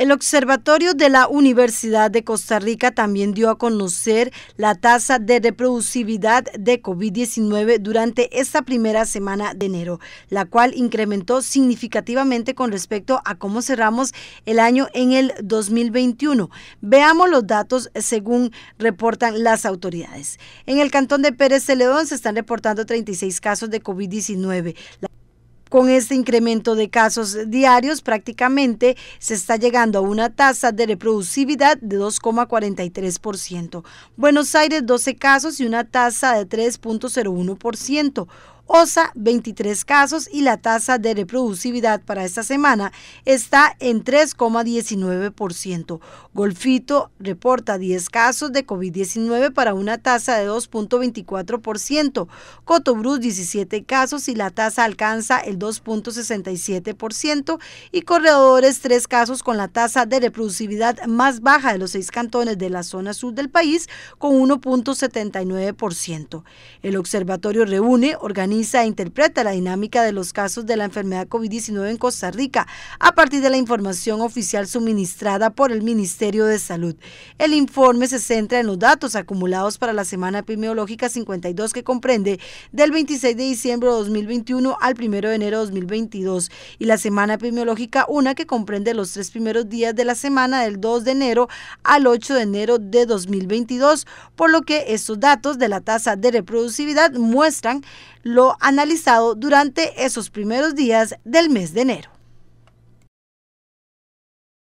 El Observatorio de la Universidad de Costa Rica también dio a conocer la tasa de reproductividad de COVID-19 durante esta primera semana de enero, la cual incrementó significativamente con respecto a cómo cerramos el año en el 2021. Veamos los datos según reportan las autoridades. En el cantón de Pérez Celedón se están reportando 36 casos de COVID-19. Con este incremento de casos diarios, prácticamente se está llegando a una tasa de reproductividad de 2,43%. Buenos Aires, 12 casos y una tasa de 3,01%. OSA 23 casos y la tasa de reproductividad para esta semana está en 3,19%. Golfito reporta 10 casos de COVID-19 para una tasa de 2.24%. Cotobruz 17 casos y la tasa alcanza el 2.67%. Y Corredores 3 casos con la tasa de reproductividad más baja de los seis cantones de la zona sur del país con 1.79%. El observatorio reúne organiza e interpreta la dinámica de los casos de la enfermedad COVID-19 en Costa Rica a partir de la información oficial suministrada por el Ministerio de Salud. El informe se centra en los datos acumulados para la semana epidemiológica 52 que comprende del 26 de diciembre de 2021 al 1 de enero de 2022 y la semana epidemiológica 1 que comprende los tres primeros días de la semana del 2 de enero al 8 de enero de 2022, por lo que estos datos de la tasa de reproducibilidad muestran lo analizado durante esos primeros días del mes de enero.